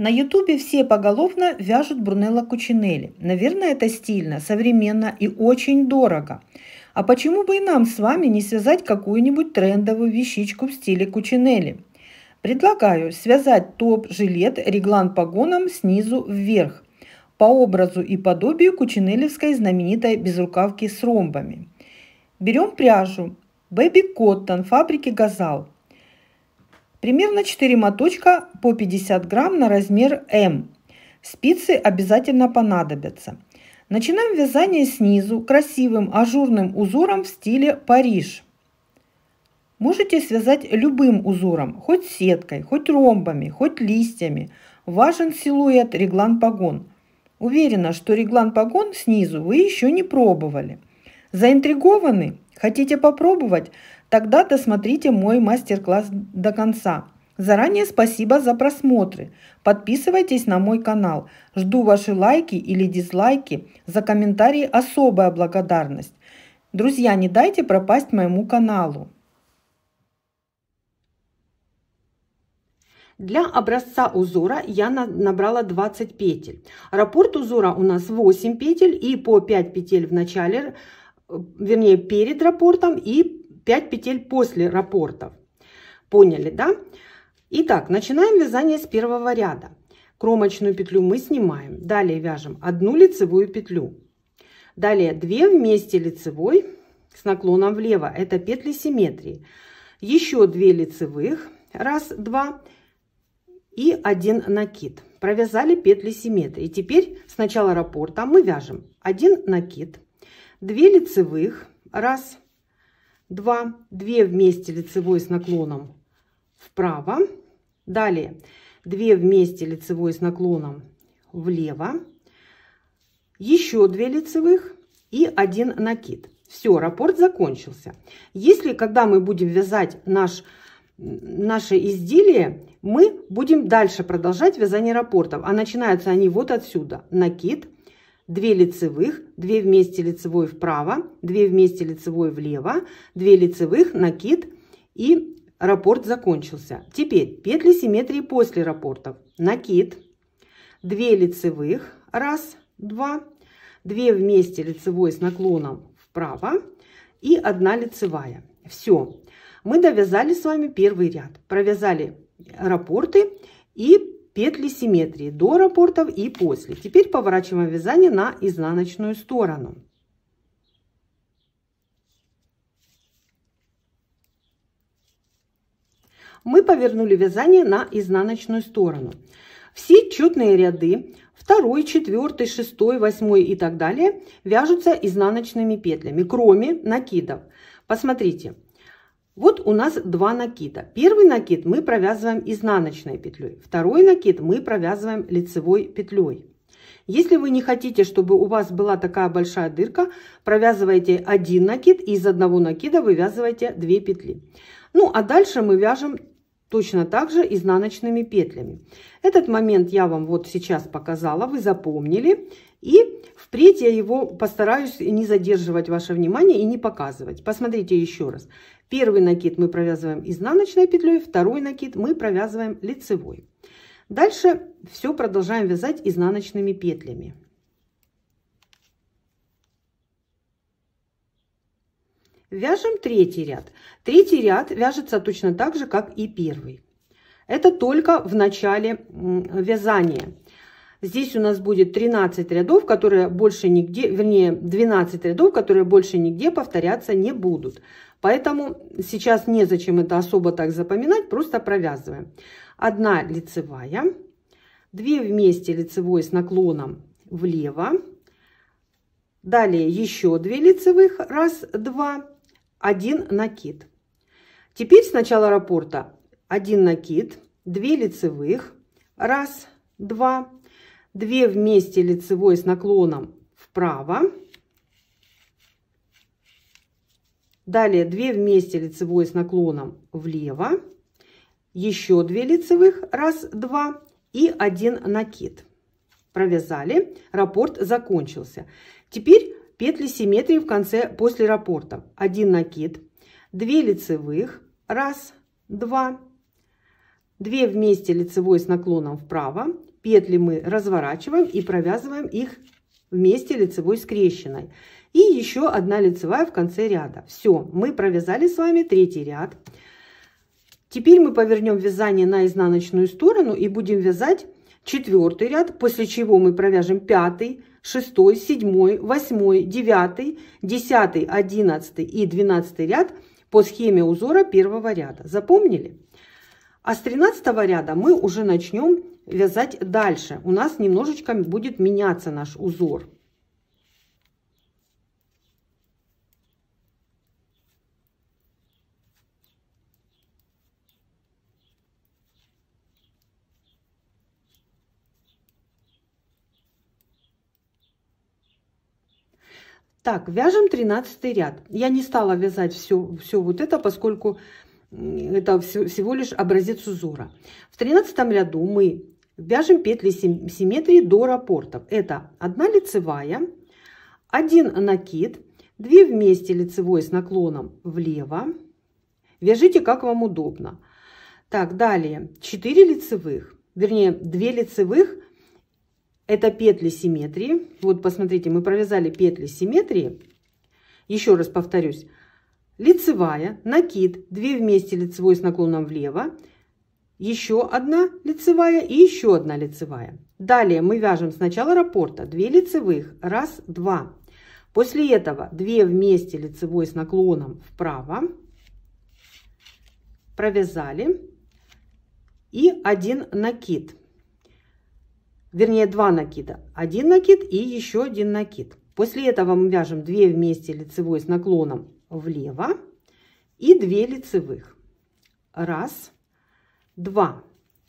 На ютубе все поголовно вяжут Брунелла Кучинелли. Наверное, это стильно, современно и очень дорого. А почему бы и нам с вами не связать какую-нибудь трендовую вещичку в стиле Кучинелли? Предлагаю связать топ-жилет реглан погоном снизу вверх по образу и подобию кучинелевской знаменитой безрукавки с ромбами. Берем пряжу Baby Cotton фабрики Газал. Примерно 4 моточка по 50 грамм на размер М. Спицы обязательно понадобятся. Начинаем вязание снизу красивым ажурным узором в стиле Париж. Можете связать любым узором, хоть сеткой, хоть ромбами, хоть листьями. Важен силуэт реглан-погон. Уверена, что реглан-погон снизу вы еще не пробовали. Заинтригованы? Хотите попробовать? Тогда досмотрите мой мастер-класс до конца. Заранее спасибо за просмотры. Подписывайтесь на мой канал. Жду ваши лайки или дизлайки. За комментарии особая благодарность. Друзья, не дайте пропасть моему каналу. Для образца узора я набрала 20 петель. Раппорт узора у нас 8 петель и по 5 петель в начале, э, вернее перед раппортом и 5 петель после рапортов. Поняли, да? Итак, начинаем вязание с первого ряда. Кромочную петлю мы снимаем. Далее вяжем одну лицевую петлю. Далее 2 вместе лицевой с наклоном влево. Это петли симметрии. Еще 2 лицевых. Раз, два и один накид. Провязали петли симметрии. Теперь с начала раппорта мы вяжем 1 накид, 2 лицевых, 1, 2, 2 вместе лицевой с наклоном вправо. Далее 2 вместе лицевой с наклоном влево. Еще 2 лицевых и 1 накид. Все, раппорт закончился. Если, когда мы будем вязать наш, наше изделие, мы будем дальше продолжать вязание раппортов. А начинаются они вот отсюда. Накид, 2 лицевых, 2 вместе лицевой вправо, 2 вместе лицевой влево, 2 лицевых, накид и раппорт закончился. Теперь петли симметрии после раппортов. Накид, 2 лицевых, 1, 2, 2 вместе лицевой с наклоном вправо и 1 лицевая. Все. Мы довязали с вами первый ряд. Провязали раппорты и петли симметрии до рапортов и после. Теперь поворачиваем вязание на изнаночную сторону. Мы повернули вязание на изнаночную сторону. Все четные ряды 2, 4, 6, 8 и так далее вяжутся изнаночными петлями, кроме накидов. Посмотрите, вот у нас два накида. Первый накид мы провязываем изнаночной петлей, второй накид мы провязываем лицевой петлей. Если вы не хотите, чтобы у вас была такая большая дырка, провязывайте один накид и из одного накида вывязывайте 2 петли. Ну а дальше мы вяжем Точно так же изнаночными петлями. Этот момент я вам вот сейчас показала, вы запомнили. И впредь я его постараюсь не задерживать ваше внимание и не показывать. Посмотрите еще раз. Первый накид мы провязываем изнаночной петлей, второй накид мы провязываем лицевой. Дальше все продолжаем вязать изнаночными петлями. Вяжем третий ряд. Третий ряд вяжется точно так же, как и первый. Это только в начале вязания. Здесь у нас будет 13 рядов, которые больше нигде, вернее 12 рядов, которые больше нигде повторяться не будут. Поэтому сейчас незачем это особо так запоминать, просто провязываем. Одна лицевая, две вместе лицевой с наклоном влево, далее еще две лицевых, раз, два, один накид. Теперь сначала рапорта. Один накид, 2 лицевых, раз, два, 2 вместе лицевой с наклоном вправо, далее 2 вместе лицевой с наклоном влево, еще 2 лицевых, раз, два и один накид. Провязали, Рапорт закончился. Теперь петли симметрии в конце после раппорта. Один накид, 2 лицевых, 1, 2, 2 вместе лицевой с наклоном вправо. Петли мы разворачиваем и провязываем их вместе лицевой скрещенной. И еще одна лицевая в конце ряда. Все, мы провязали с вами третий ряд. Теперь мы повернем вязание на изнаночную сторону и будем вязать четвертый ряд, после чего мы провяжем пятый, шестой, седьмой, восьмой, девятый, десятый, одиннадцатый и двенадцатый ряд по схеме узора первого ряда. Запомнили? А с 13 ряда мы уже начнем вязать дальше. У нас немножечко будет меняться наш узор. Так, вяжем 13 ряд. Я не стала вязать все, все вот это, поскольку это всего лишь образец узора. В 13 ряду мы вяжем петли симметрии до рапортов. Это 1 лицевая, 1 накид, 2 вместе лицевой с наклоном влево. Вяжите, как вам удобно. Так, далее 4 лицевых, вернее 2 лицевых это петли симметрии. Вот посмотрите, мы провязали петли симметрии. Еще раз повторюсь. Лицевая, накид, 2 вместе лицевой с наклоном влево, еще одна лицевая и еще одна лицевая. Далее мы вяжем сначала раппорта 2 лицевых, раз, два. После этого 2 вместе лицевой с наклоном вправо, провязали и один накид вернее два накида. Один накид и еще один накид. После этого мы вяжем 2 вместе лицевой с наклоном влево и 2 лицевых. Раз, два.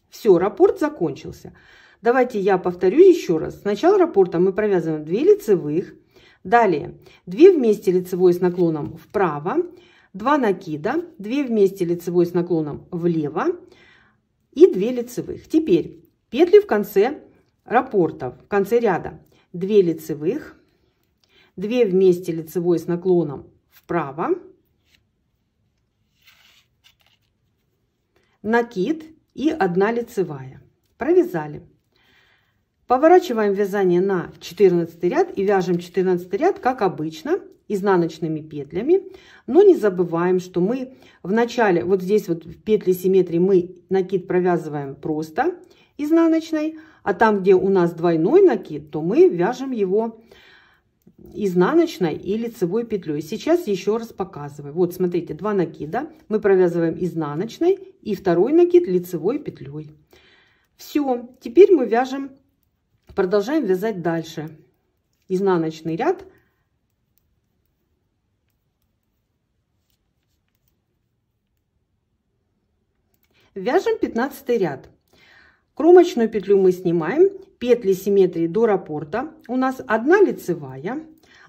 Все, раппорт закончился. Давайте я повторю еще раз. Сначала раппорта мы провязываем 2 лицевых, далее 2 вместе лицевой с наклоном вправо, 2 накида, 2 вместе лицевой с наклоном влево и 2 лицевых. Теперь петли в конце раппортов в конце ряда 2 лицевых, 2 вместе лицевой с наклоном вправо, накид и 1 лицевая. Провязали. Поворачиваем вязание на 14 ряд и вяжем 14 ряд, как обычно, изнаночными петлями. Но не забываем, что мы в начале, вот здесь вот в петле симметрии мы накид провязываем просто изнаночной, а там, где у нас двойной накид, то мы вяжем его изнаночной и лицевой петлей. Сейчас еще раз показываю. Вот, смотрите, два накида мы провязываем изнаночной и второй накид лицевой петлей. Все, теперь мы вяжем, продолжаем вязать дальше. Изнаночный ряд. Вяжем 15 ряд. Кромочную петлю мы снимаем, петли симметрии до раппорта. У нас одна лицевая,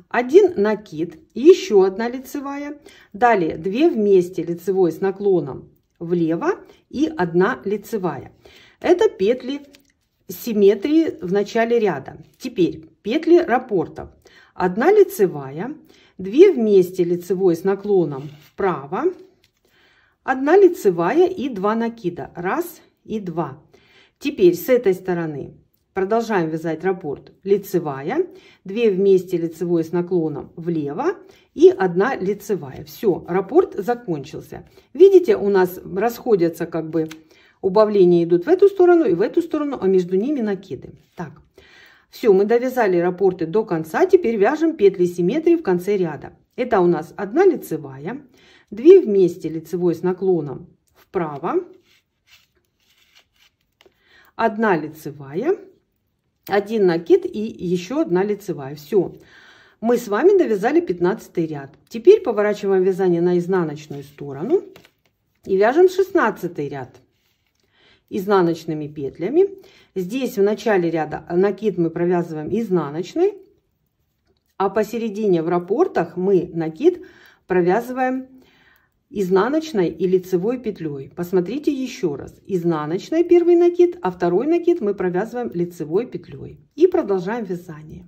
один накид, еще одна лицевая, далее две вместе лицевой с наклоном влево и одна лицевая. Это петли симметрии в начале ряда. Теперь петли раппортов. Одна лицевая, две вместе лицевой с наклоном вправо, одна лицевая и два накида. Раз и два. Теперь с этой стороны продолжаем вязать раппорт лицевая, 2 вместе лицевой с наклоном влево и 1 лицевая. Все, раппорт закончился. Видите, у нас расходятся как бы убавления идут в эту сторону и в эту сторону, а между ними накиды. Так, все, мы довязали раппорты до конца, теперь вяжем петли симметрии в конце ряда. Это у нас 1 лицевая, 2 вместе лицевой с наклоном вправо, одна лицевая, один накид и еще одна лицевая. Все. Мы с вами довязали 15 ряд. Теперь поворачиваем вязание на изнаночную сторону и вяжем 16 ряд изнаночными петлями. Здесь в начале ряда накид мы провязываем изнаночной, а посередине в рапортах мы накид провязываем изнаночной и лицевой петлей. Посмотрите еще раз. Изнаночной первый накид, а второй накид мы провязываем лицевой петлей. И продолжаем вязание.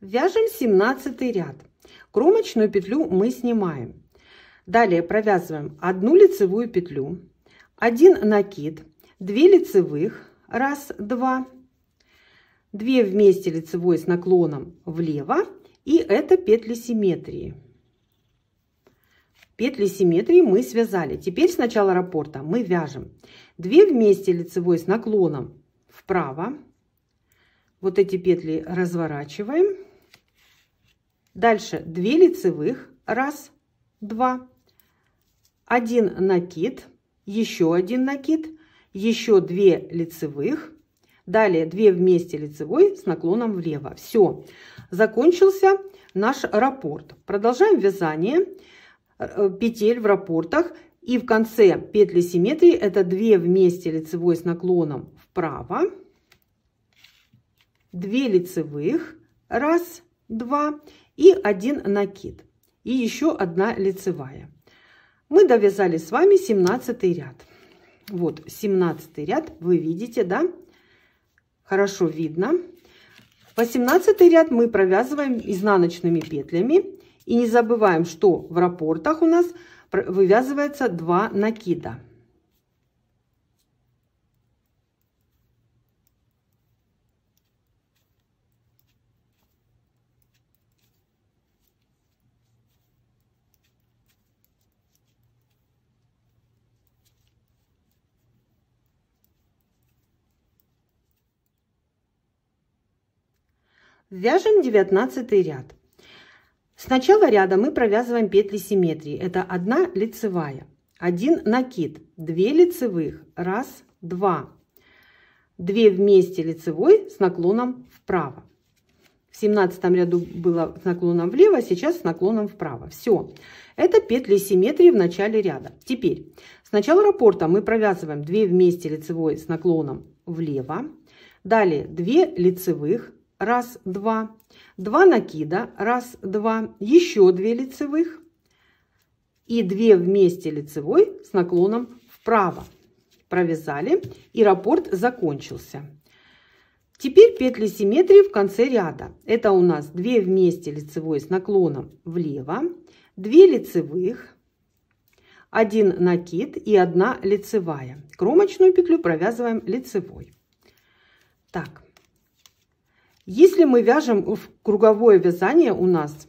Вяжем 17 ряд. Кромочную петлю мы снимаем. Далее провязываем одну лицевую петлю, 1 накид, 2 лицевых, раз, два, 2 вместе лицевой с наклоном влево, и это петли симметрии. Петли симметрии мы связали. Теперь с начала раппорта мы вяжем 2 вместе лицевой с наклоном вправо. Вот эти петли разворачиваем. Дальше 2 лицевых, раз, два, один накид, еще один накид, еще две лицевых, далее две вместе лицевой с наклоном влево. Все, закончился наш раппорт. Продолжаем вязание э, петель в раппортах. И в конце петли симметрии это 2 вместе лицевой с наклоном вправо, 2 лицевых, 1, 2 и 1 накид. И еще одна лицевая. Мы довязали с вами 17 ряд. Вот 17 ряд, вы видите, да? Хорошо видно. 18 ряд мы провязываем изнаночными петлями. И не забываем, что в рапортах у нас вывязывается 2 накида. Вяжем 19 ряд. С начала ряда мы провязываем петли симметрии. Это 1 лицевая, 1 накид, 2 лицевых, 1, 2, 2 вместе лицевой с наклоном вправо. В 17 ряду было с наклоном влево, а сейчас с наклоном вправо. Все. Это петли симметрии в начале ряда. Теперь с начала раппорта мы провязываем 2 вместе лицевой с наклоном влево, далее 2 лицевых, раз, два, два накида, раз, два, еще две лицевых и две вместе лицевой с наклоном вправо. Провязали и раппорт закончился. Теперь петли симметрии в конце ряда. Это у нас 2 вместе лицевой с наклоном влево, 2 лицевых, 1 накид и 1 лицевая. Кромочную петлю провязываем лицевой. Так, если мы вяжем в круговое вязание у нас,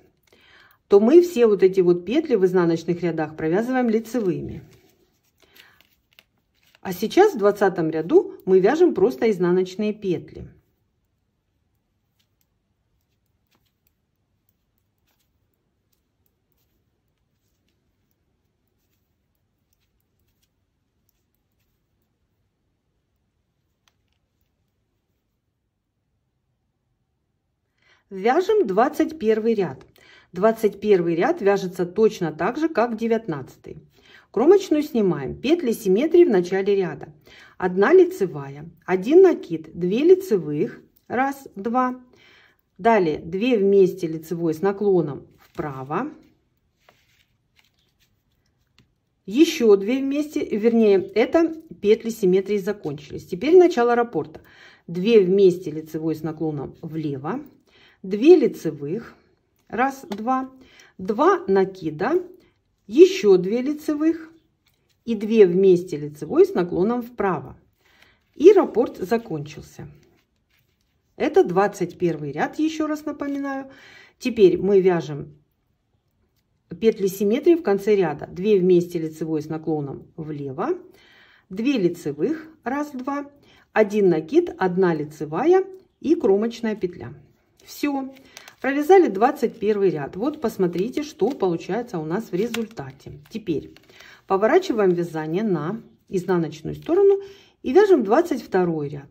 то мы все вот эти вот петли в изнаночных рядах провязываем лицевыми. А сейчас в двадцатом ряду мы вяжем просто изнаночные петли. Вяжем 21 ряд. 21 ряд вяжется точно так же, как 19. Кромочную снимаем, петли симметрии в начале ряда. 1 лицевая, 1 накид, 2 лицевых, 1, 2. Далее 2 вместе лицевой с наклоном вправо. Еще 2 вместе, вернее, это петли симметрии закончились. Теперь начало раппорта. 2 вместе лицевой с наклоном влево. 2 лицевых, раз, два, два накида, еще 2 лицевых и 2 вместе лицевой с наклоном вправо. И раппорт закончился. Это 21 ряд, еще раз напоминаю. Теперь мы вяжем петли симметрии в конце ряда. 2 вместе лицевой с наклоном влево, 2 лицевых, раз, два, один накид, одна лицевая и кромочная петля. Все. Провязали 21 ряд. Вот посмотрите, что получается у нас в результате. Теперь поворачиваем вязание на изнаночную сторону и вяжем 22 ряд.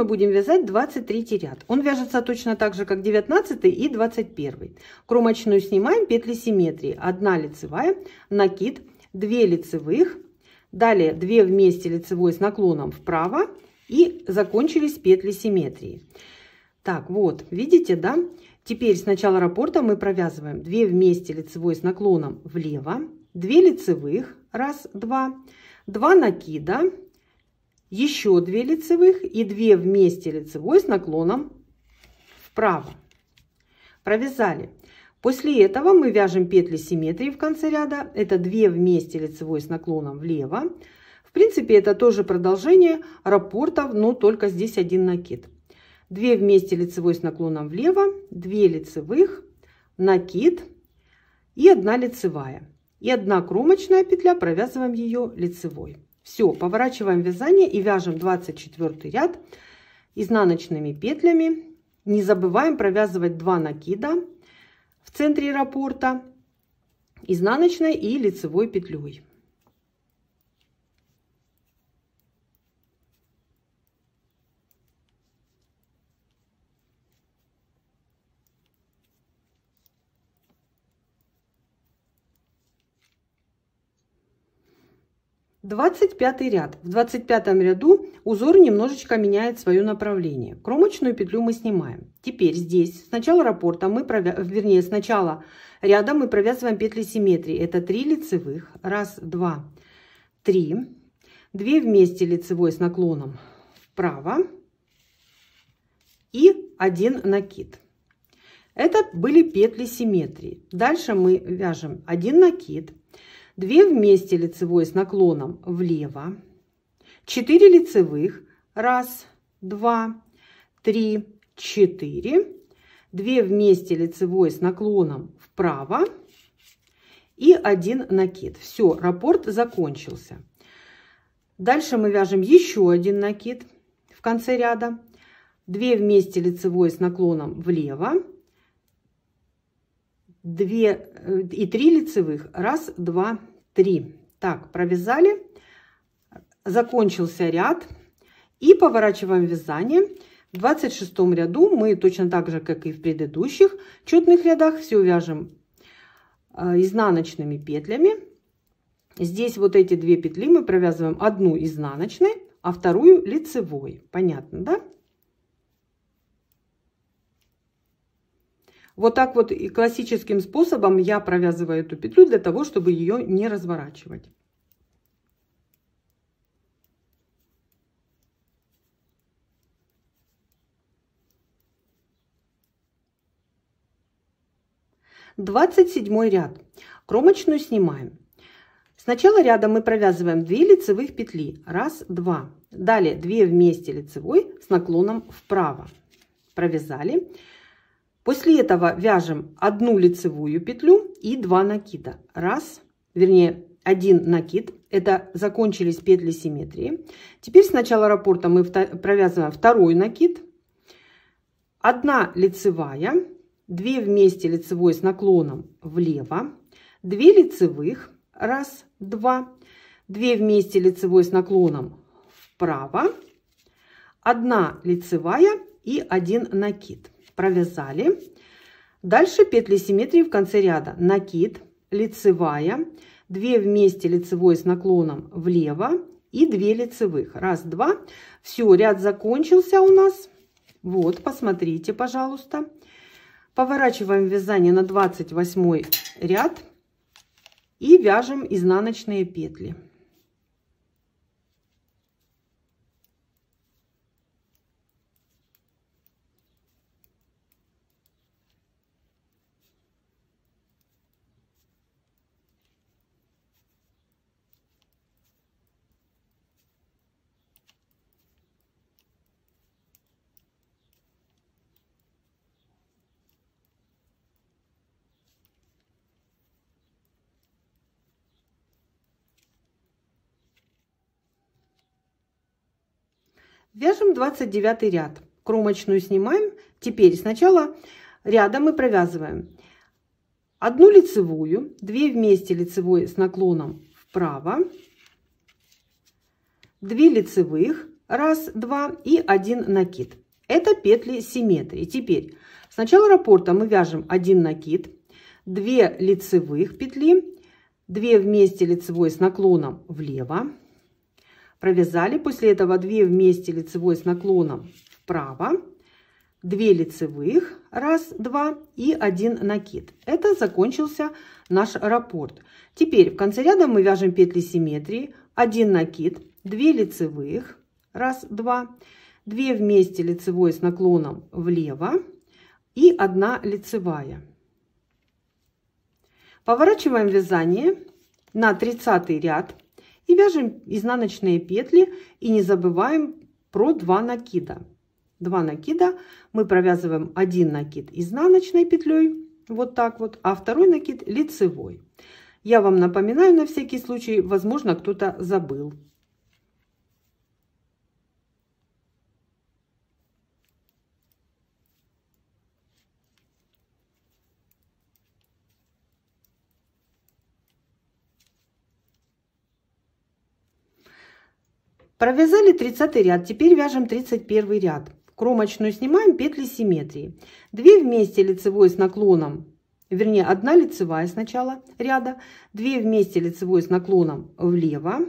мы будем вязать 23 ряд. Он вяжется точно так же, как 19 и 21. Кромочную снимаем петли симметрии. 1 лицевая, накид, 2 лицевых, далее 2 вместе лицевой с наклоном вправо и закончились петли симметрии. Так, вот, видите, да? Теперь с начала раппорта мы провязываем 2 вместе лицевой с наклоном влево, 2 лицевых, 1, 2, 2 накида, еще 2 лицевых и 2 вместе лицевой с наклоном вправо. Провязали. После этого мы вяжем петли симметрии в конце ряда. Это 2 вместе лицевой с наклоном влево. В принципе, это тоже продолжение рапортов, но только здесь один накид. 2 вместе лицевой с наклоном влево, 2 лицевых, накид и 1 лицевая. И 1 кромочная петля, провязываем ее лицевой. Все, поворачиваем вязание и вяжем 24 ряд изнаночными петлями. Не забываем провязывать 2 накида в центре раппорта изнаночной и лицевой петлей. 25 ряд. В 25 ряду узор немножечко меняет свое направление. Кромочную петлю мы снимаем. Теперь здесь сначала раппорта мы, провя... вернее, сначала ряда мы провязываем петли симметрии. Это 3 лицевых. Раз, два, три. Две вместе лицевой с наклоном вправо. И один накид. Это были петли симметрии. Дальше мы вяжем один накид 2 вместе лицевой с наклоном влево, 4 лицевых, 1, 2, 3, 4, 2 вместе лицевой с наклоном вправо и 1 накид. Все, раппорт закончился. Дальше мы вяжем еще один накид в конце ряда. 2 вместе лицевой с наклоном влево, 2 э, и 3 лицевых, 1, 2, Три. Так, провязали, закончился ряд и поворачиваем вязание. В 26 ряду мы точно так же, как и в предыдущих четных рядах, все вяжем э, изнаночными петлями. Здесь вот эти две петли мы провязываем одну изнаночной, а вторую лицевой. Понятно, да? Вот так вот и классическим способом я провязываю эту петлю для того, чтобы ее не разворачивать. Двадцать седьмой ряд. Кромочную снимаем. Сначала рядом мы провязываем 2 лицевых петли. Раз, два. Далее 2 вместе лицевой с наклоном вправо. Провязали. После этого вяжем одну лицевую петлю и два накида. Раз, вернее, один накид. Это закончились петли симметрии. Теперь с начала раппорта мы провязываем второй накид. одна лицевая, две вместе лицевой с наклоном влево, две лицевых, раз, два, две вместе лицевой с наклоном вправо, одна лицевая и один накид провязали. Дальше петли симметрии в конце ряда. Накид, лицевая, 2 вместе лицевой с наклоном влево и 2 лицевых. Раз, два. Все, ряд закончился у нас. Вот, посмотрите, пожалуйста. Поворачиваем вязание на 28 ряд и вяжем изнаночные петли. Вяжем 29 ряд. Кромочную снимаем. Теперь сначала рядом мы провязываем одну лицевую, две вместе лицевой с наклоном вправо, две лицевых, раз, два и один накид. Это петли симметрии. Теперь сначала раппорта мы вяжем один накид, две лицевых петли, две вместе лицевой с наклоном влево, Провязали после этого 2 вместе лицевой с наклоном вправо, 2 лицевых, 1, 2 и 1 накид. Это закончился наш раппорт. Теперь в конце ряда мы вяжем петли симметрии, 1 накид, 2 лицевых, 1, 2, 2 вместе лицевой с наклоном влево и 1 лицевая. Поворачиваем вязание на 30 ряд и вяжем изнаночные петли и не забываем про 2 накида. 2 накида мы провязываем один накид изнаночной петлей, вот так вот, а второй накид лицевой. Я вам напоминаю на всякий случай, возможно, кто-то забыл. Провязали 30 ряд, теперь вяжем 31 ряд. Кромочную снимаем петли симметрии. 2 вместе лицевой с наклоном, вернее 1 лицевая сначала ряда, 2 вместе лицевой с наклоном влево,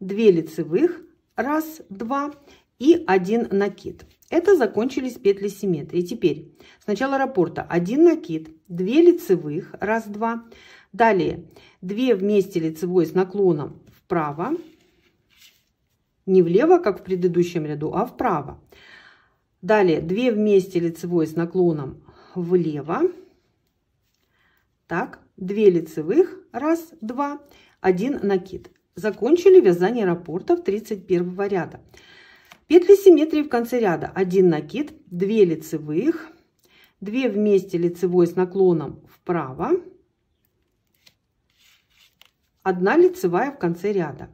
2 лицевых, 1, 2 и 1 накид. Это закончились петли симметрии. Теперь сначала раппорта 1 накид, 2 лицевых, 1, 2. Далее 2 вместе лицевой с наклоном вправо, не влево, как в предыдущем ряду, а вправо. Далее 2 вместе лицевой с наклоном влево. Так, 2 лицевых, раз, два, один накид. Закончили вязание рапортов 31 ряда. Петли симметрии в конце ряда. 1 накид, 2 лицевых, 2 вместе лицевой с наклоном вправо, 1 лицевая в конце ряда.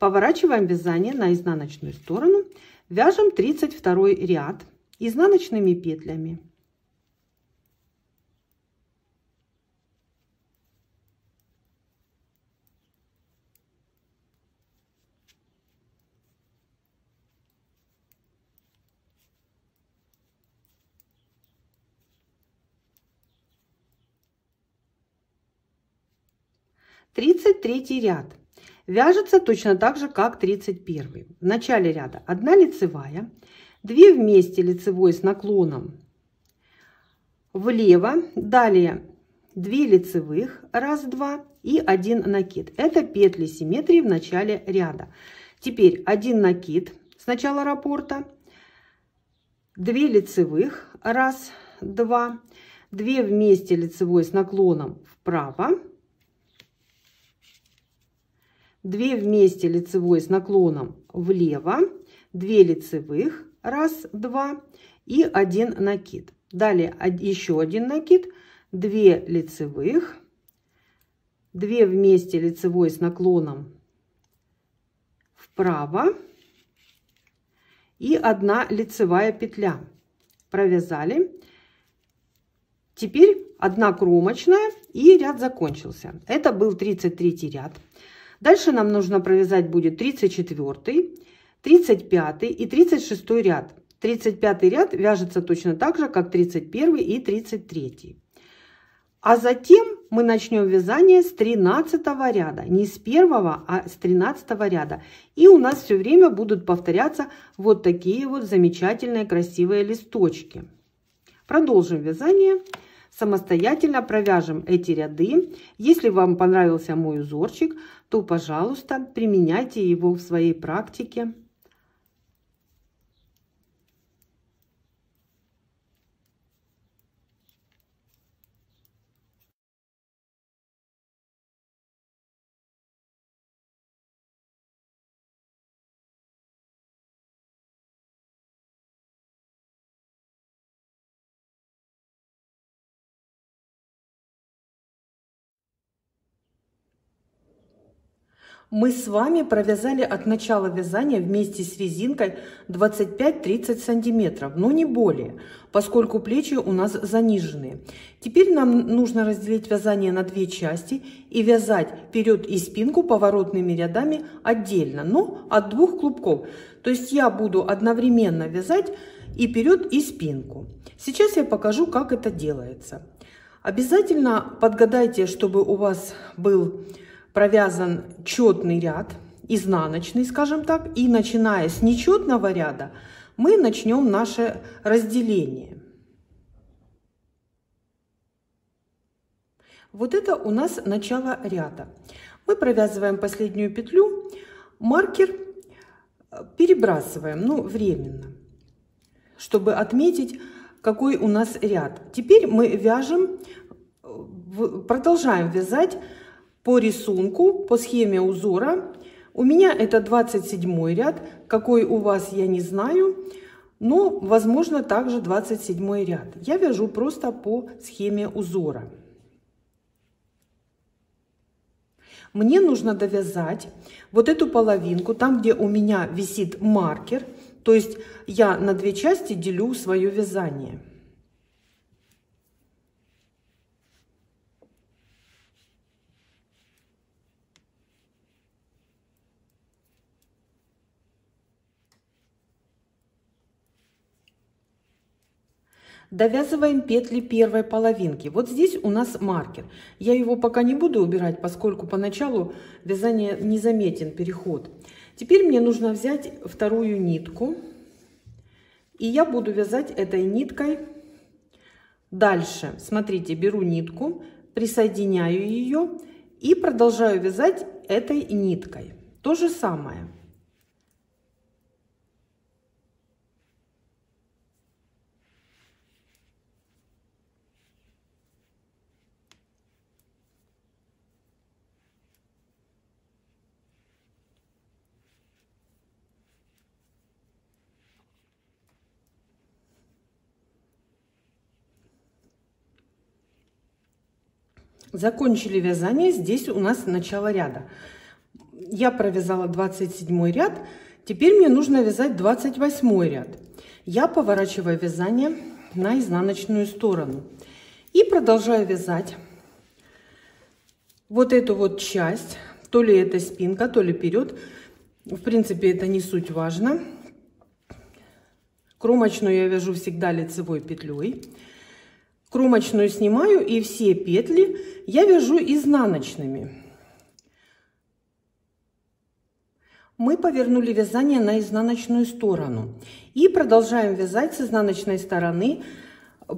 Поворачиваем вязание на изнаночную сторону. Вяжем 32 ряд изнаночными петлями. Тридцать третий ряд вяжется точно так же, как 31. В начале ряда 1 лицевая, 2 вместе лицевой с наклоном влево, далее 2 лицевых, 1, 2 и 1 накид. Это петли симметрии в начале ряда. Теперь 1 накид с начала раппорта, 2 лицевых, 1, 2, 2 вместе лицевой с наклоном вправо, 2 вместе лицевой с наклоном влево, 2 лицевых, 1, 2 и 1 накид. Далее еще один накид, 2 лицевых, 2 вместе лицевой с наклоном вправо и 1 лицевая петля. Провязали. Теперь одна кромочная и ряд закончился. Это был 33 ряд. Дальше нам нужно провязать будет 34, 35 и 36 ряд. 35 ряд вяжется точно так же, как 31 и 33. А затем мы начнем вязание с 13 ряда, не с 1, а с 13 ряда. И у нас все время будут повторяться вот такие вот замечательные красивые листочки. Продолжим вязание. Вязание самостоятельно провяжем эти ряды. Если вам понравился мой узорчик, то, пожалуйста, применяйте его в своей практике. Мы с вами провязали от начала вязания вместе с резинкой 25-30 сантиметров, но не более, поскольку плечи у нас заниженные. Теперь нам нужно разделить вязание на две части и вязать вперед и спинку поворотными рядами отдельно, но от двух клубков. То есть я буду одновременно вязать и вперед, и спинку. Сейчас я покажу, как это делается. Обязательно подгадайте, чтобы у вас был провязан четный ряд, изнаночный, скажем так, и начиная с нечетного ряда мы начнем наше разделение. Вот это у нас начало ряда. Мы провязываем последнюю петлю, маркер э, перебрасываем, ну, временно, чтобы отметить, какой у нас ряд. Теперь мы вяжем, э, продолжаем вязать по рисунку, по схеме узора. У меня это 27 ряд, какой у вас я не знаю, но возможно также 27 ряд. Я вяжу просто по схеме узора. Мне нужно довязать вот эту половинку, там где у меня висит маркер, то есть я на две части делю свое вязание. Довязываем петли первой половинки. Вот здесь у нас маркер. Я его пока не буду убирать, поскольку поначалу вязание не заметен переход. Теперь мне нужно взять вторую нитку. И я буду вязать этой ниткой дальше. Смотрите, беру нитку, присоединяю ее и продолжаю вязать этой ниткой. То же самое. Закончили вязание, здесь у нас начало ряда. Я провязала 27 ряд, теперь мне нужно вязать 28 ряд. Я поворачиваю вязание на изнаночную сторону и продолжаю вязать вот эту вот часть, то ли это спинка, то ли вперед. В принципе, это не суть важно. Кромочную я вяжу всегда лицевой петлей. Кромочную снимаю и все петли я вяжу изнаночными. Мы повернули вязание на изнаночную сторону и продолжаем вязать с изнаночной стороны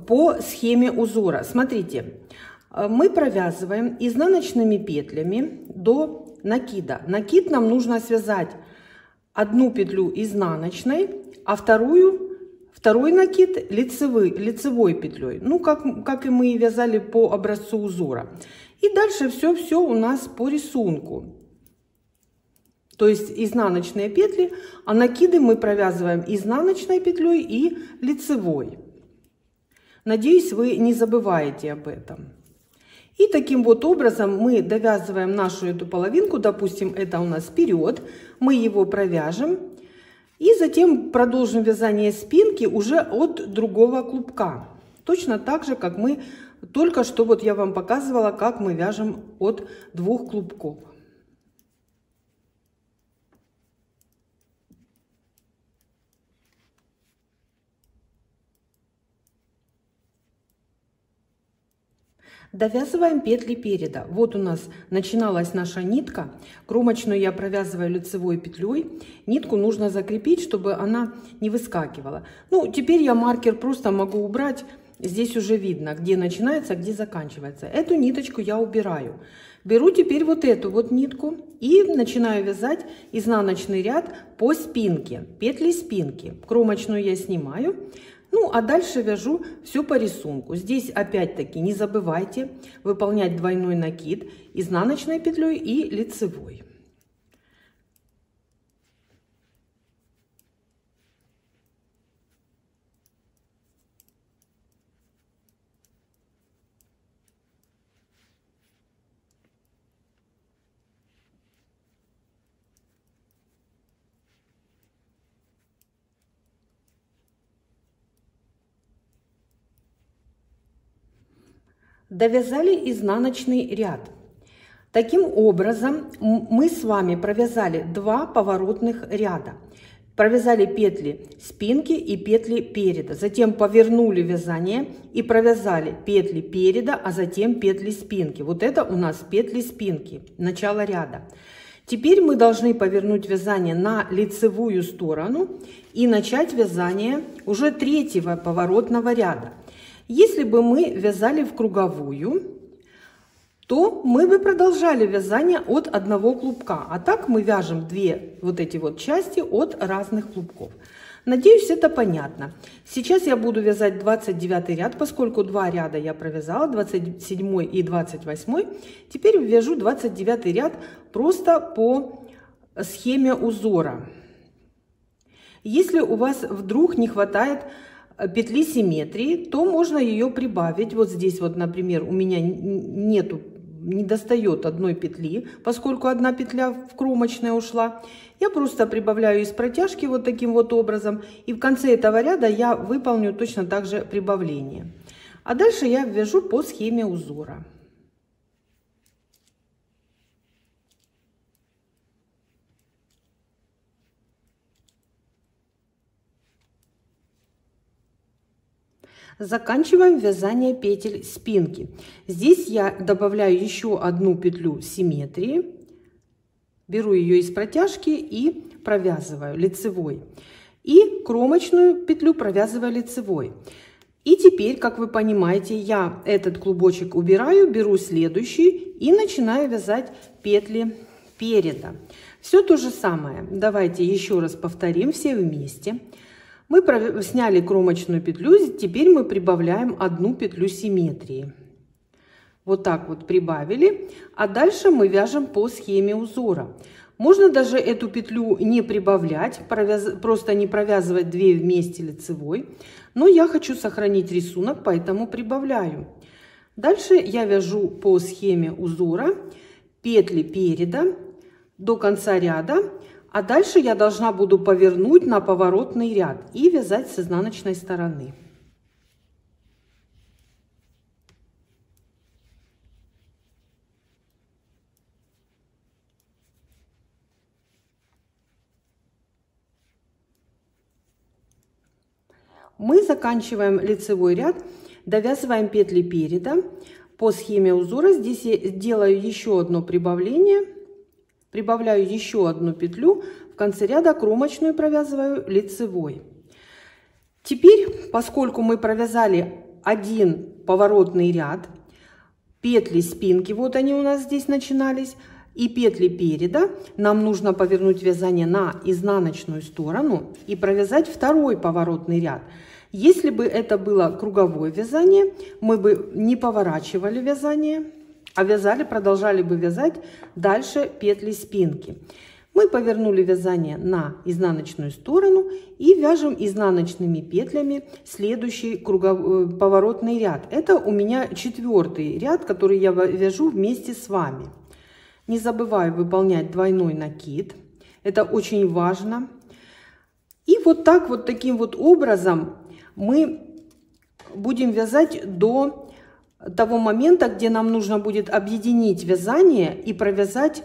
по схеме узора. Смотрите, мы провязываем изнаночными петлями до накида. Накид нам нужно связать одну петлю изнаночной, а вторую Второй накид лицевой, лицевой петлей, ну как, как и мы и вязали по образцу узора. И дальше все-все у нас по рисунку. То есть изнаночные петли, а накиды мы провязываем изнаночной петлей и лицевой. Надеюсь, вы не забываете об этом. И таким вот образом мы довязываем нашу эту половинку, допустим, это у нас вперед, мы его провяжем и затем продолжим вязание спинки уже от другого клубка. Точно так же, как мы только что, вот я вам показывала, как мы вяжем от двух клубков. Довязываем петли переда. Вот у нас начиналась наша нитка. Кромочную я провязываю лицевой петлей. Нитку нужно закрепить, чтобы она не выскакивала. Ну, теперь я маркер просто могу убрать. Здесь уже видно, где начинается, где заканчивается. Эту ниточку я убираю. Беру теперь вот эту вот нитку и начинаю вязать изнаночный ряд по спинке, петли спинки. Кромочную я снимаю, ну, а дальше вяжу все по рисунку. Здесь опять-таки не забывайте выполнять двойной накид изнаночной петлей и лицевой. довязали изнаночный ряд. Таким образом, мы с вами провязали два поворотных ряда. Провязали петли спинки и петли переда, затем повернули вязание и провязали петли переда, а затем петли спинки. Вот это у нас петли спинки, начало ряда. Теперь мы должны повернуть вязание на лицевую сторону и начать вязание уже третьего поворотного ряда. Если бы мы вязали в круговую, то мы бы продолжали вязание от одного клубка. А так мы вяжем две вот эти вот части от разных клубков. Надеюсь, это понятно. Сейчас я буду вязать 29 ряд, поскольку два ряда я провязала, 27 и 28. Теперь вяжу 29 ряд просто по схеме узора. Если у вас вдруг не хватает петли симметрии, то можно ее прибавить. Вот здесь вот, например, у меня нету не достает одной петли, поскольку одна петля в кромочная ушла. Я просто прибавляю из протяжки вот таким вот образом. И в конце этого ряда я выполню точно так же прибавление. А дальше я вяжу по схеме узора. Заканчиваем вязание петель спинки. Здесь я добавляю еще одну петлю симметрии. Беру ее из протяжки и провязываю лицевой. И кромочную петлю провязываю лицевой. И теперь, как вы понимаете, я этот клубочек убираю, беру следующий и начинаю вязать петли переда. Все то же самое. Давайте еще раз повторим все вместе. Мы сняли кромочную петлю, теперь мы прибавляем одну петлю симметрии. Вот так вот прибавили, а дальше мы вяжем по схеме узора. Можно даже эту петлю не прибавлять, провяз... просто не провязывать две вместе лицевой. Но я хочу сохранить рисунок, поэтому прибавляю. Дальше я вяжу по схеме узора петли переда до конца ряда а дальше я должна буду повернуть на поворотный ряд и вязать с изнаночной стороны. Мы заканчиваем лицевой ряд, довязываем петли переда. По схеме узора здесь я делаю еще одно прибавление – Прибавляю еще одну петлю, в конце ряда кромочную провязываю лицевой. Теперь, поскольку мы провязали один поворотный ряд, петли спинки, вот они у нас здесь начинались, и петли переда, нам нужно повернуть вязание на изнаночную сторону и провязать второй поворотный ряд. Если бы это было круговое вязание, мы бы не поворачивали вязание, а вязали, продолжали бы вязать дальше петли спинки. Мы повернули вязание на изнаночную сторону и вяжем изнаночными петлями следующий кругов... Э, поворотный ряд. Это у меня четвертый ряд, который я вяжу вместе с вами. Не забываю выполнять двойной накид. Это очень важно. И вот так вот таким вот образом мы будем вязать до того момента, где нам нужно будет объединить вязание и провязать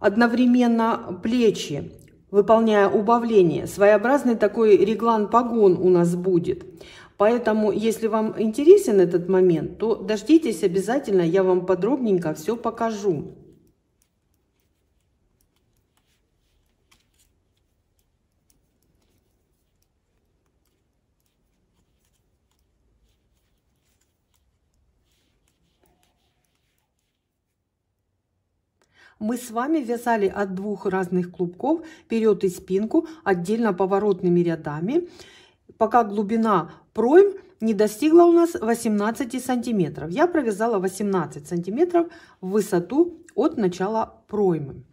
одновременно плечи, выполняя убавление. Своеобразный такой реглан-погон у нас будет. Поэтому, если вам интересен этот момент, то дождитесь обязательно, я вам подробненько все покажу. Мы с вами вязали от двух разных клубков вперед и спинку отдельно поворотными рядами, пока глубина пройм не достигла у нас 18 сантиметров. Я провязала 18 сантиметров в высоту от начала проймы.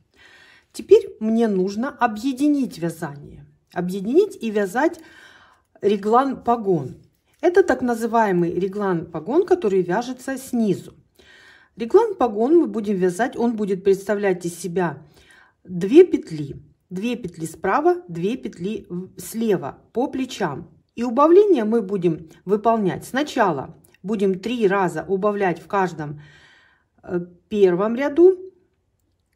Теперь мне нужно объединить вязание. Объединить и вязать реглан погон. Это так называемый реглан погон, который вяжется снизу. Реглан погон мы будем вязать, он будет представлять из себя две петли. две петли справа, две петли слева по плечам. И убавление мы будем выполнять сначала. Будем три раза убавлять в каждом э, первом ряду,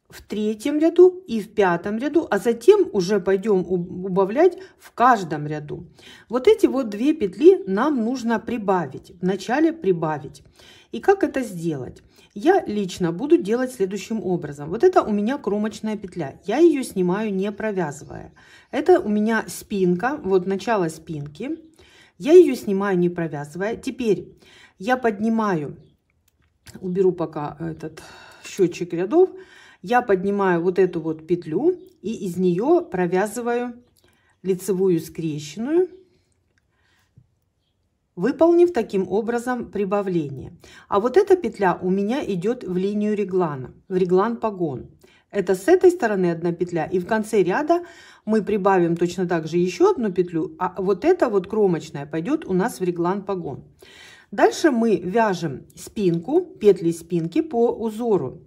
в третьем ряду и в пятом ряду, а затем уже пойдем убавлять в каждом ряду. Вот эти вот две петли нам нужно прибавить, вначале прибавить. И как это сделать? Я лично буду делать следующим образом. Вот это у меня кромочная петля. Я ее снимаю не провязывая. Это у меня спинка, вот начало спинки. Я ее снимаю не провязывая. Теперь я поднимаю, уберу пока этот счетчик рядов. Я поднимаю вот эту вот петлю и из нее провязываю лицевую скрещенную выполнив таким образом прибавление. А вот эта петля у меня идет в линию реглана, в реглан погон. Это с этой стороны одна петля, и в конце ряда мы прибавим точно так же еще одну петлю, а вот эта вот кромочная пойдет у нас в реглан погон. Дальше мы вяжем спинку, петли спинки по узору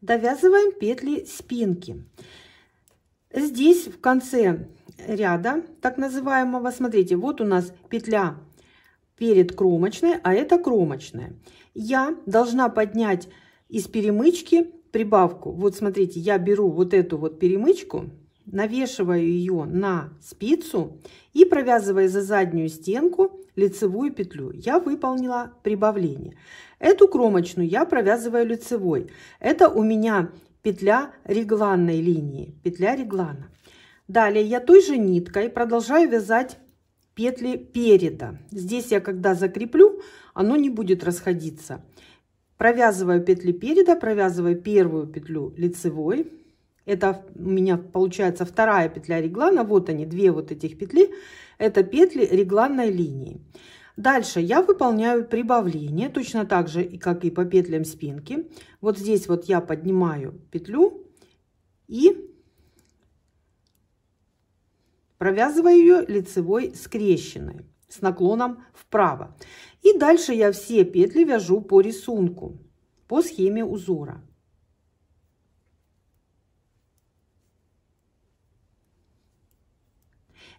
довязываем петли спинки. Здесь в конце ряда так называемого, смотрите, вот у нас петля перед кромочной, а это кромочная. Я должна поднять из перемычки прибавку. Вот смотрите, я беру вот эту вот перемычку, навешиваю ее на спицу и провязывая за заднюю стенку лицевую петлю. Я выполнила прибавление. Эту кромочную я провязываю лицевой. Это у меня петля регланной линии, петля реглана. Далее я той же ниткой продолжаю вязать петли переда. Здесь я когда закреплю, оно не будет расходиться. Провязываю петли переда, провязываю первую петлю лицевой, это у меня получается вторая петля реглана. Вот они, две вот этих петли. Это петли регланной линии. Дальше я выполняю прибавление, точно так же, как и по петлям спинки. Вот здесь вот я поднимаю петлю и провязываю ее лицевой скрещенной с наклоном вправо. И дальше я все петли вяжу по рисунку, по схеме узора.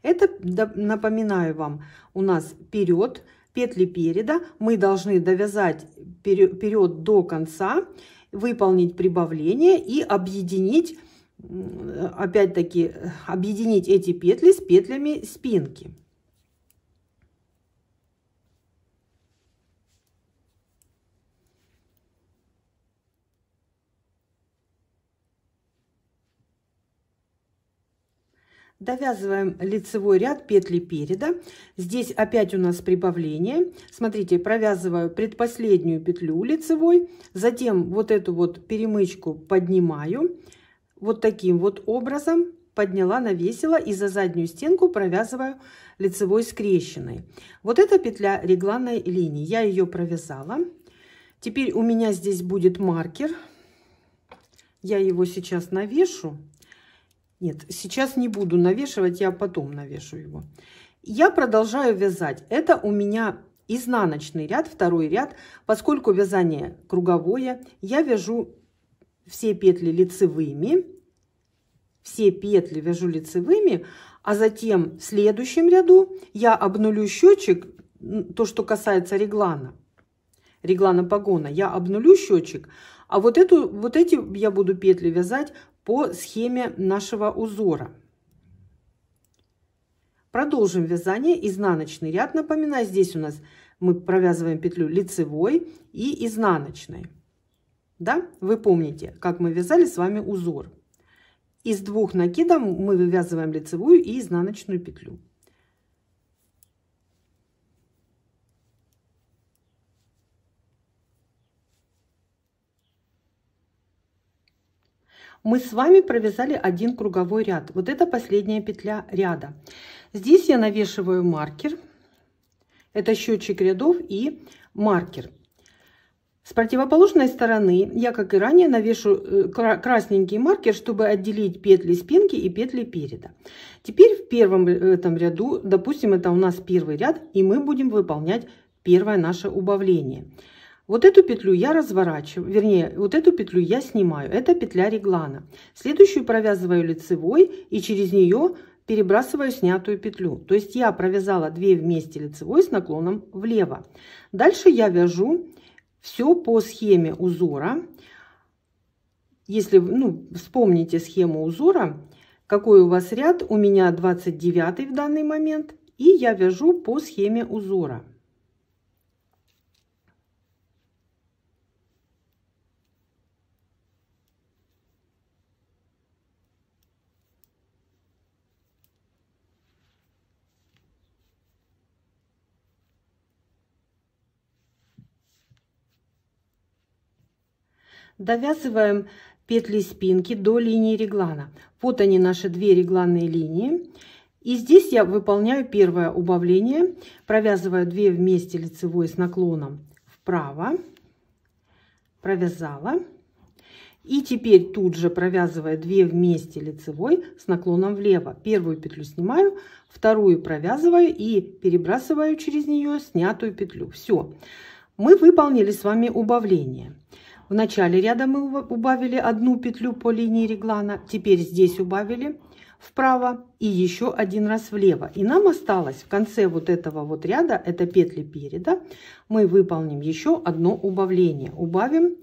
Это, напоминаю вам, у нас вперед, петли переда. Мы должны довязать вперед до конца, выполнить прибавление и объединить, опять-таки, объединить эти петли с петлями спинки. Довязываем лицевой ряд петли переда. Здесь опять у нас прибавление. Смотрите, провязываю предпоследнюю петлю лицевой, затем вот эту вот перемычку поднимаю. Вот таким вот образом подняла, навесила и за заднюю стенку провязываю лицевой скрещенной. Вот эта петля регланной линии. Я ее провязала. Теперь у меня здесь будет маркер. Я его сейчас навешу. Нет, сейчас не буду навешивать, я потом навешу его. Я продолжаю вязать. Это у меня изнаночный ряд, второй ряд. Поскольку вязание круговое, я вяжу все петли лицевыми. Все петли вяжу лицевыми, а затем в следующем ряду я обнулю счетчик, то, что касается реглана, реглана погона, я обнулю счетчик, а вот, эту, вот эти я буду петли вязать по схеме нашего узора. Продолжим вязание. Изнаночный ряд, напоминаю, здесь у нас мы провязываем петлю лицевой и изнаночной. Да? Вы помните, как мы вязали с вами узор. Из двух накидов мы вывязываем лицевую и изнаночную петлю. мы с вами провязали один круговой ряд. Вот это последняя петля ряда. Здесь я навешиваю маркер. Это счетчик рядов и маркер. С противоположной стороны я, как и ранее, навешу э, красненький маркер, чтобы отделить петли спинки и петли переда. Теперь в первом э, этом ряду, допустим, это у нас первый ряд, и мы будем выполнять первое наше убавление – вот эту петлю я разворачиваю, вернее, вот эту петлю я снимаю. Это петля реглана. Следующую провязываю лицевой и через нее перебрасываю снятую петлю. То есть я провязала 2 вместе лицевой с наклоном влево. Дальше я вяжу все по схеме узора. Если ну, вспомните схему узора, какой у вас ряд, у меня 29 в данный момент, и я вяжу по схеме узора. Довязываем петли спинки до линии реглана. Вот они наши две регланные линии. И здесь я выполняю первое убавление, провязывая 2 вместе лицевой с наклоном вправо, провязала. И теперь тут же провязывая 2 вместе лицевой с наклоном влево. Первую петлю снимаю, вторую провязываю и перебрасываю через нее снятую петлю. Все, мы выполнили с вами убавление. В начале ряда мы убавили одну петлю по линии реглана, теперь здесь убавили вправо и еще один раз влево. И нам осталось в конце вот этого вот ряда, это петли переда, мы выполним еще одно убавление. Убавим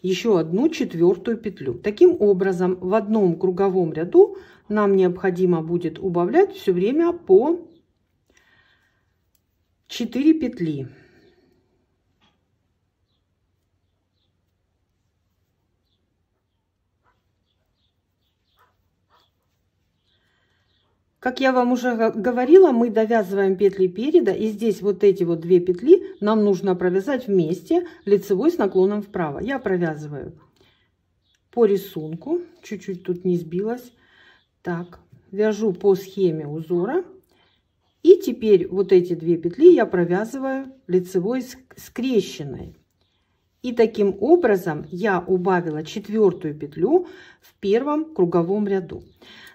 еще одну четвертую петлю. Таким образом, в одном круговом ряду нам необходимо будет убавлять все время по 4 петли. Как я вам уже говорила, мы довязываем петли переда, и здесь вот эти вот две петли нам нужно провязать вместе лицевой с наклоном вправо. Я провязываю по рисунку, чуть-чуть тут не сбилась. Так, вяжу по схеме узора. И теперь вот эти две петли я провязываю лицевой скрещенной. И таким образом я убавила четвертую петлю в первом круговом ряду.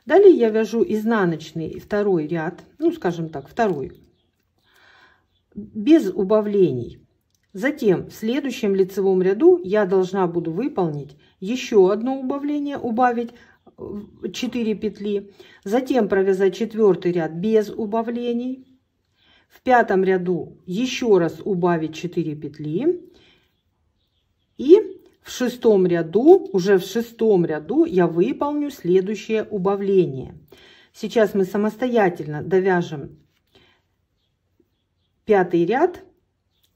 Далее я вяжу изнаночный второй ряд, ну, скажем так, второй, без убавлений. Затем в следующем лицевом ряду я должна буду выполнить еще одно убавление, убавить 4 э, петли, затем провязать четвертый ряд без убавлений, в пятом ряду еще раз убавить 4 петли и в шестом ряду, уже в шестом ряду я выполню следующее убавление. Сейчас мы самостоятельно довяжем пятый ряд,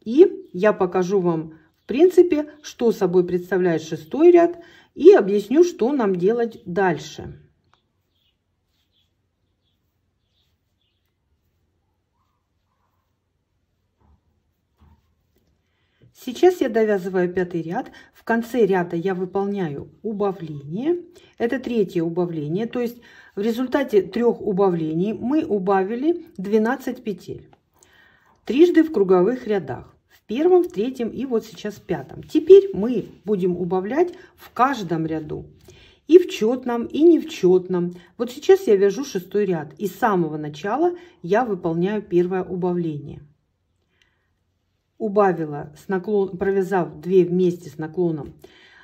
и я покажу вам, в принципе, что собой представляет шестой ряд, и объясню, что нам делать дальше. Сейчас я довязываю пятый ряд. В конце ряда я выполняю убавление. Это третье убавление. То есть в результате трех убавлений мы убавили 12 петель. Трижды в круговых рядах. В первом, в третьем и вот сейчас в пятом. Теперь мы будем убавлять в каждом ряду. И в четном, и не в четном. Вот сейчас я вяжу шестой ряд. И с самого начала я выполняю первое убавление убавила, с наклон, провязав 2 вместе с наклоном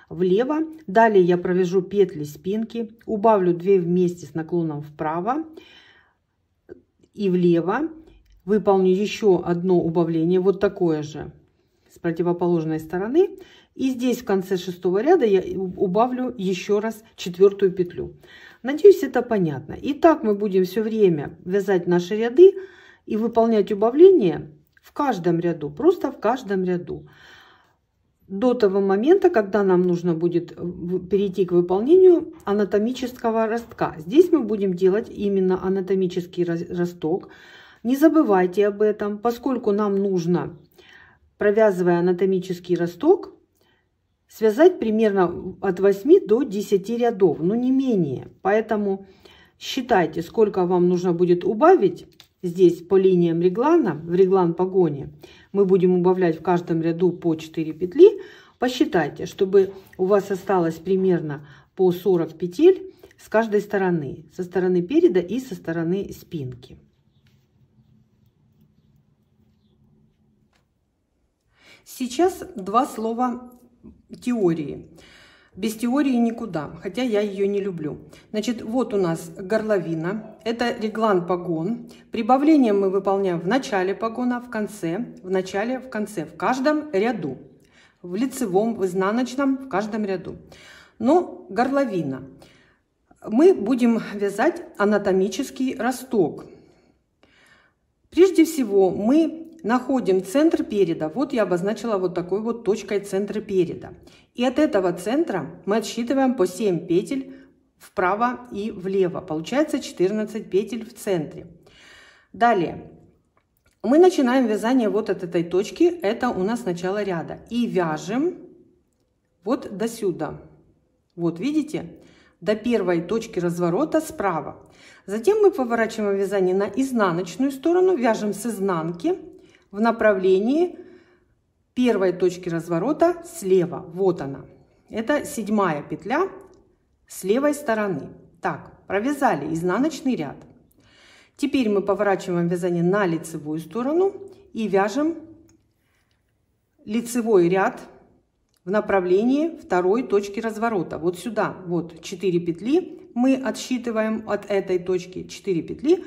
влево. Далее я провяжу петли спинки, убавлю 2 вместе с наклоном вправо и влево. Выполню еще одно убавление, вот такое же, с противоположной стороны. И здесь в конце шестого ряда я убавлю еще раз четвертую петлю. Надеюсь, это понятно. И так мы будем все время вязать наши ряды и выполнять убавление в каждом ряду, просто в каждом ряду. До того момента, когда нам нужно будет э, перейти к выполнению анатомического ростка. Здесь мы будем делать именно анатомический росток. Не забывайте об этом, поскольку нам нужно, провязывая анатомический росток, связать примерно от 8 до 10 рядов, но ну, не менее. Поэтому считайте, сколько вам нужно будет убавить здесь по линиям реглана, в реглан погоне мы будем убавлять в каждом ряду по 4 петли. Посчитайте, чтобы у вас осталось примерно по 40 петель с каждой стороны, со стороны переда и со стороны спинки. Сейчас два слова теории. Без теории никуда, хотя я ее не люблю. Значит, вот у нас горловина. Это реглан погон. Прибавление мы выполняем в начале погона, в конце, в начале, в конце, в каждом ряду. В лицевом, в изнаночном, в каждом ряду. Но ну, горловина. Мы будем вязать анатомический росток. Прежде всего мы Находим центр переда. Вот я обозначила вот такой вот точкой центр переда. И от этого центра мы отсчитываем по 7 петель вправо и влево. Получается 14 петель в центре. Далее. Мы начинаем вязание вот от этой точки. Это у нас начало ряда. И вяжем вот до сюда. Вот видите? До первой точки разворота справа. Затем мы поворачиваем вязание на изнаночную сторону, вяжем с изнанки в направлении первой точки разворота слева. Вот она. Это седьмая петля с левой стороны. Так, провязали изнаночный ряд. Теперь мы поворачиваем вязание на лицевую сторону и вяжем лицевой ряд в направлении второй точки разворота. Вот сюда, вот 4 петли. Мы отсчитываем от этой точки 4 петли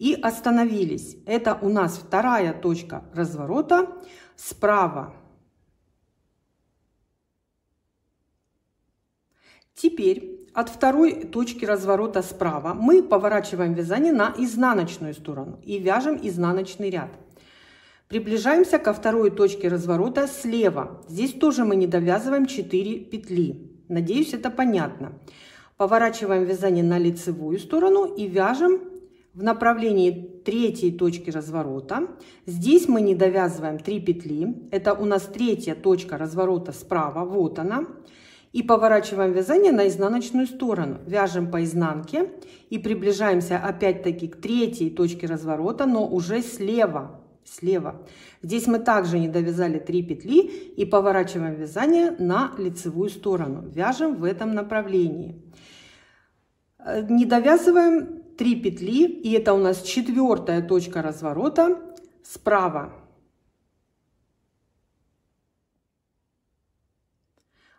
и остановились. Это у нас вторая точка разворота справа. Теперь от второй точки разворота справа мы поворачиваем вязание на изнаночную сторону и вяжем изнаночный ряд. Приближаемся ко второй точке разворота слева. Здесь тоже мы не довязываем 4 петли. Надеюсь, это понятно. Поворачиваем вязание на лицевую сторону и вяжем в направлении третьей точки разворота. Здесь мы не довязываем 3 петли. Это у нас третья точка разворота справа. Вот она. И поворачиваем вязание на изнаночную сторону. Вяжем по изнанке и приближаемся опять-таки к третьей точке разворота, но уже слева. Слева. Здесь мы также не довязали 3 петли и поворачиваем вязание на лицевую сторону. Вяжем в этом направлении. Э, не довязываем 3 петли, и это у нас четвертая точка разворота справа.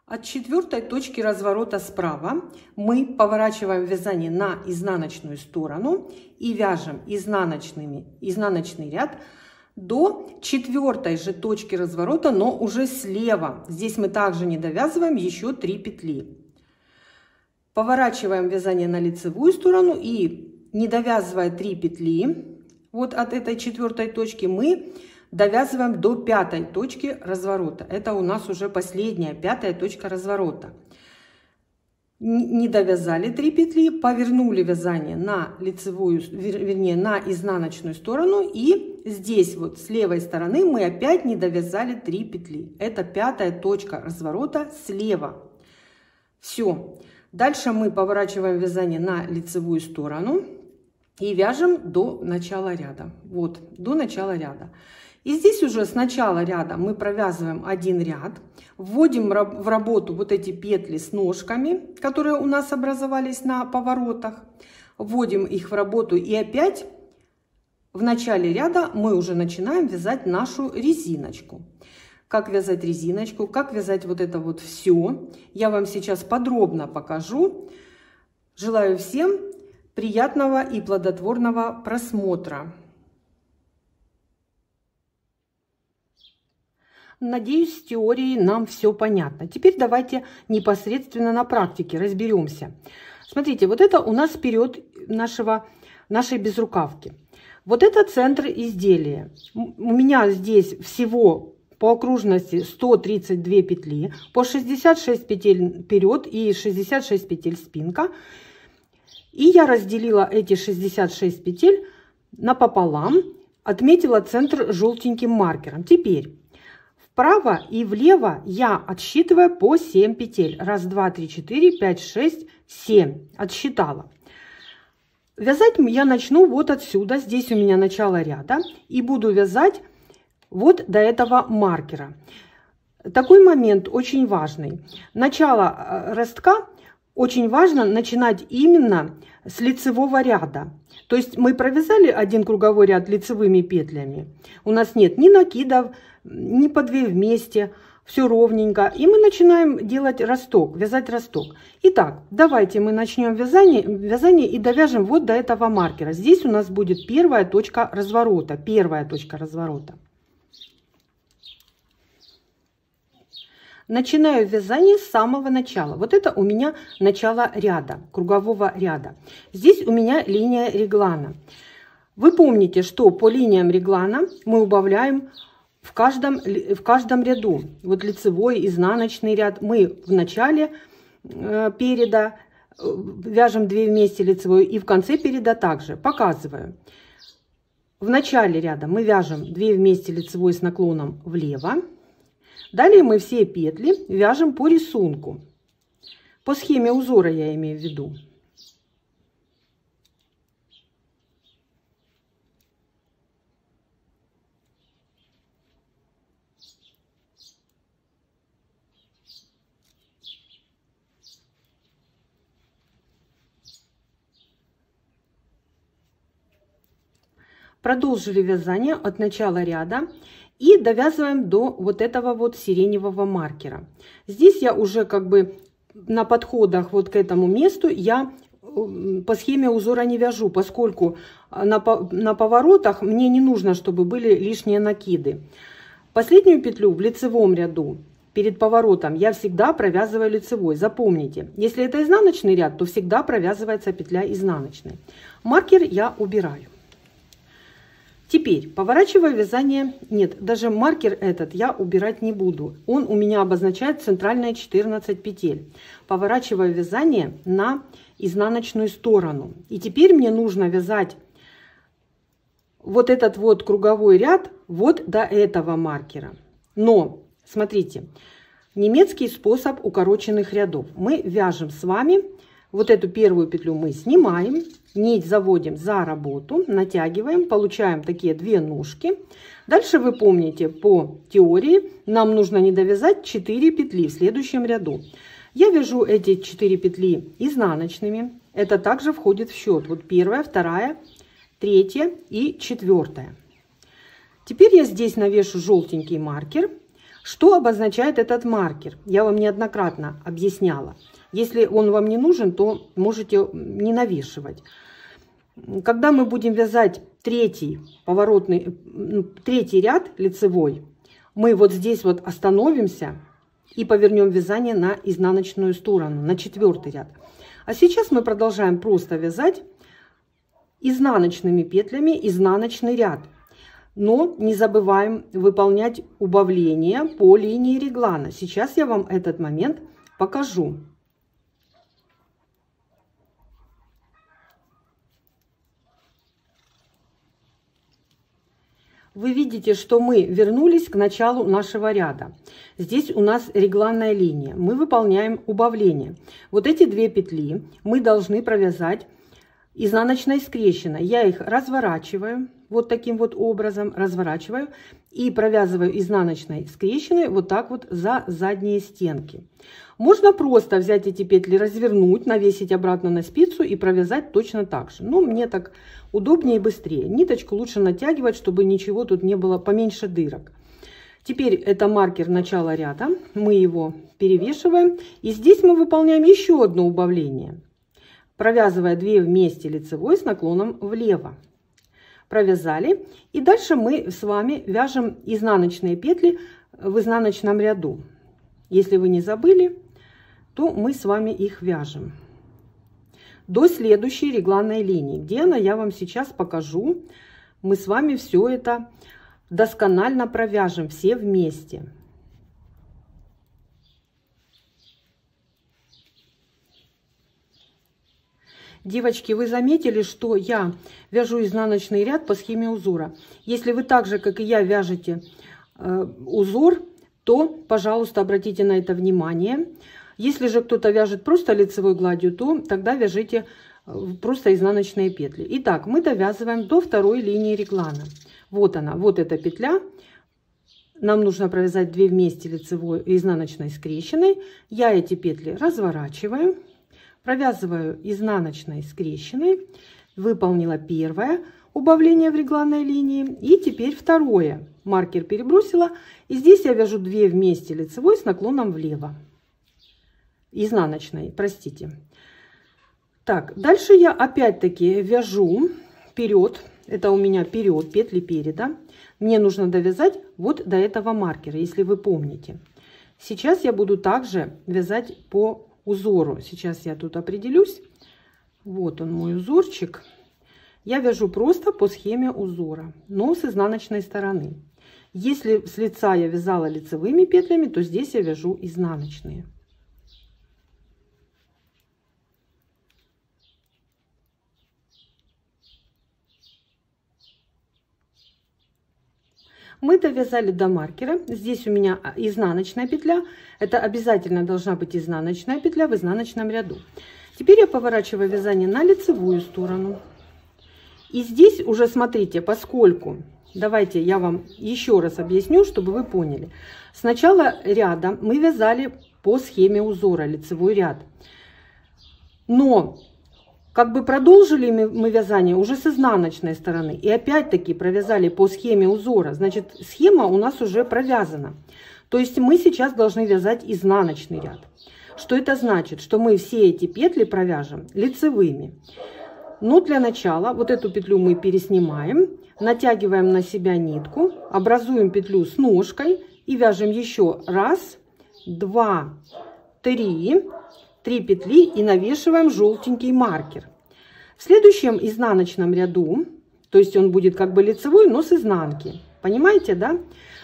От четвертой точки разворота справа мы поворачиваем вязание на изнаночную сторону и вяжем изнаночными, изнаночный ряд до четвертой же точки разворота, но уже слева. Здесь мы также не довязываем еще 3 петли. Поворачиваем вязание на лицевую сторону и не довязывая 3 петли, вот от этой четвертой точки мы довязываем до пятой точки разворота. Это у нас уже последняя, пятая точка разворота. Не довязали 3 петли, повернули вязание на лицевую, вернее, на изнаночную сторону. И здесь вот с левой стороны мы опять не довязали 3 петли. Это пятая точка разворота слева. Все. Дальше мы поворачиваем вязание на лицевую сторону и вяжем до начала ряда. Вот, до начала ряда. И здесь уже с начала ряда мы провязываем один ряд, вводим в работу вот эти петли с ножками, которые у нас образовались на поворотах, вводим их в работу и опять в начале ряда мы уже начинаем вязать нашу резиночку. Как вязать резиночку, как вязать вот это вот все, я вам сейчас подробно покажу. Желаю всем Приятного и плодотворного просмотра! Надеюсь, с теорией нам все понятно. Теперь давайте непосредственно на практике разберемся. Смотрите, вот это у нас вперед нашего, нашей безрукавки. Вот это центр изделия. У меня здесь всего по окружности 132 петли, по 66 петель вперед и 66 петель спинка. И я разделила эти 66 петель напополам, отметила центр желтеньким маркером. Теперь вправо и влево я отсчитываю по 7 петель. Раз, два, три, четыре, пять, шесть, семь. Отсчитала. Вязать я начну вот отсюда. Здесь у меня начало ряда. И буду вязать вот до этого маркера. Такой момент очень важный. Начало э, ростка – очень важно начинать именно с лицевого ряда. То есть мы провязали один круговой ряд лицевыми петлями. У нас нет ни накидов, ни по две вместе, все ровненько. И мы начинаем делать росток, вязать росток. Итак, давайте мы начнем вязание, вязание и довяжем вот до этого маркера. Здесь у нас будет первая точка разворота, первая точка разворота. начинаю вязание с самого начала. Вот это у меня начало ряда, кругового ряда. Здесь у меня линия реглана. Вы помните, что по линиям реглана мы убавляем в каждом, в каждом ряду. Вот лицевой, изнаночный ряд. Мы в начале э, переда э, вяжем 2 вместе лицевую и в конце переда также. Показываю. В начале ряда мы вяжем 2 вместе лицевой с наклоном влево. Далее мы все петли вяжем по рисунку. По схеме узора я имею в виду. Продолжили вязание от начала ряда и довязываем до вот этого вот сиреневого маркера. Здесь я уже как бы на подходах вот к этому месту я э, по схеме узора не вяжу, поскольку э, на, на поворотах мне не нужно, чтобы были лишние накиды. Последнюю петлю в лицевом ряду перед поворотом я всегда провязываю лицевой. Запомните, если это изнаночный ряд, то всегда провязывается петля изнаночной. Маркер я убираю. Теперь, поворачивая вязание, нет, даже маркер этот я убирать не буду. Он у меня обозначает центральные 14 петель. Поворачиваю вязание на изнаночную сторону. И теперь мне нужно вязать вот этот вот круговой ряд вот до этого маркера. Но, смотрите, немецкий способ укороченных рядов. Мы вяжем с вами вот эту первую петлю мы снимаем, нить заводим за работу, натягиваем, получаем такие две ножки. Дальше вы помните по теории, нам нужно не довязать 4 петли в следующем ряду. Я вяжу эти 4 петли изнаночными, это также входит в счет. Вот первая, вторая, третья и четвертая. Теперь я здесь навешу желтенький маркер. Что обозначает этот маркер? Я вам неоднократно объясняла. Если он вам не нужен, то можете не навешивать. Когда мы будем вязать третий поворотный, ну, третий ряд лицевой, мы вот здесь вот остановимся и повернем вязание на изнаночную сторону, на четвертый ряд. А сейчас мы продолжаем просто вязать изнаночными петлями изнаночный ряд. Но не забываем выполнять убавление по линии реглана. Сейчас я вам этот момент покажу. Вы видите, что мы вернулись к началу нашего ряда. Здесь у нас регланная линия. Мы выполняем убавление. Вот эти две петли мы должны провязать изнаночной скрещенной. Я их разворачиваю вот таким вот образом, разворачиваю и провязываю изнаночной скрещенной вот так вот за задние стенки. Можно просто взять эти петли, развернуть, навесить обратно на спицу и провязать точно так же. Но ну, мне так Удобнее и быстрее. Ниточку лучше натягивать, чтобы ничего тут не было, поменьше дырок. Теперь это маркер начала ряда. Мы его перевешиваем. И здесь мы выполняем еще одно убавление. Провязывая 2 вместе лицевой с наклоном влево. Провязали. И дальше мы с вами вяжем изнаночные петли в изнаночном ряду. Если вы не забыли, то мы с вами их вяжем до следующей регланной линии, где она, я вам сейчас покажу. Мы с вами все это досконально провяжем, все вместе. Девочки, вы заметили, что я вяжу изнаночный ряд по схеме узора. Если вы так же, как и я, вяжете э, узор, то, пожалуйста, обратите на это внимание. Если же кто-то вяжет просто лицевой гладью, то тогда вяжите э, просто изнаночные петли. Итак, мы довязываем до второй линии реглана. Вот она, вот эта петля. Нам нужно провязать 2 вместе лицевой и изнаночной скрещенной. Я эти петли разворачиваю, провязываю изнаночной скрещенной, выполнила первое убавление в регланной линии и теперь второе. Маркер перебросила и здесь я вяжу 2 вместе лицевой с наклоном влево изнаночной, простите. Так, дальше я опять-таки вяжу вперед, это у меня вперед, петли переда. Мне нужно довязать вот до этого маркера, если вы помните. Сейчас я буду также вязать по узору. Сейчас я тут определюсь. Вот он мой узорчик. Я вяжу просто по схеме узора, но с изнаночной стороны. Если с лица я вязала лицевыми петлями, то здесь я вяжу изнаночные. Мы довязали до маркера. Здесь у меня а, изнаночная петля. Это обязательно должна быть изнаночная петля в изнаночном ряду. Теперь я поворачиваю вязание на лицевую сторону. И здесь уже смотрите, поскольку... Давайте я вам еще раз объясню, чтобы вы поняли. Сначала ряда мы вязали по схеме узора лицевой ряд. Но как бы продолжили мы вязание уже с изнаночной стороны. И опять-таки провязали по схеме узора. Значит, схема у нас уже провязана. То есть мы сейчас должны вязать изнаночный ряд. Что это значит? Что мы все эти петли провяжем лицевыми. Но для начала вот эту петлю мы переснимаем, натягиваем на себя нитку, образуем петлю с ножкой и вяжем еще раз, два, три, 3 петли и навешиваем желтенький маркер. В следующем изнаночном ряду, то есть он будет как бы лицевой, но с изнанки. Понимаете, да?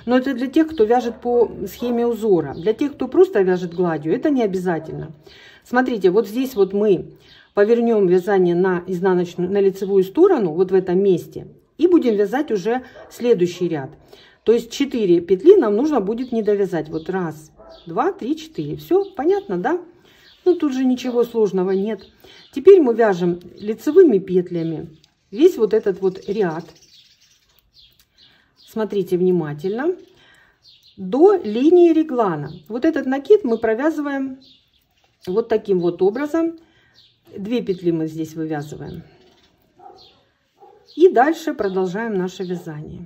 Но это для тех, кто вяжет по схеме узора. Для тех, кто просто вяжет гладью, это не обязательно. Смотрите, вот здесь вот мы повернем вязание на изнаночную, на лицевую сторону, вот в этом месте, и будем вязать уже следующий ряд. То есть 4 петли нам нужно будет не довязать. Вот раз, два, три, четыре. Все понятно, да? Ну, тут же ничего сложного нет. Теперь мы вяжем лицевыми петлями весь вот этот вот ряд. Смотрите внимательно. До линии реглана. Вот этот накид мы провязываем вот таким вот образом. Две петли мы здесь вывязываем. И дальше продолжаем наше вязание.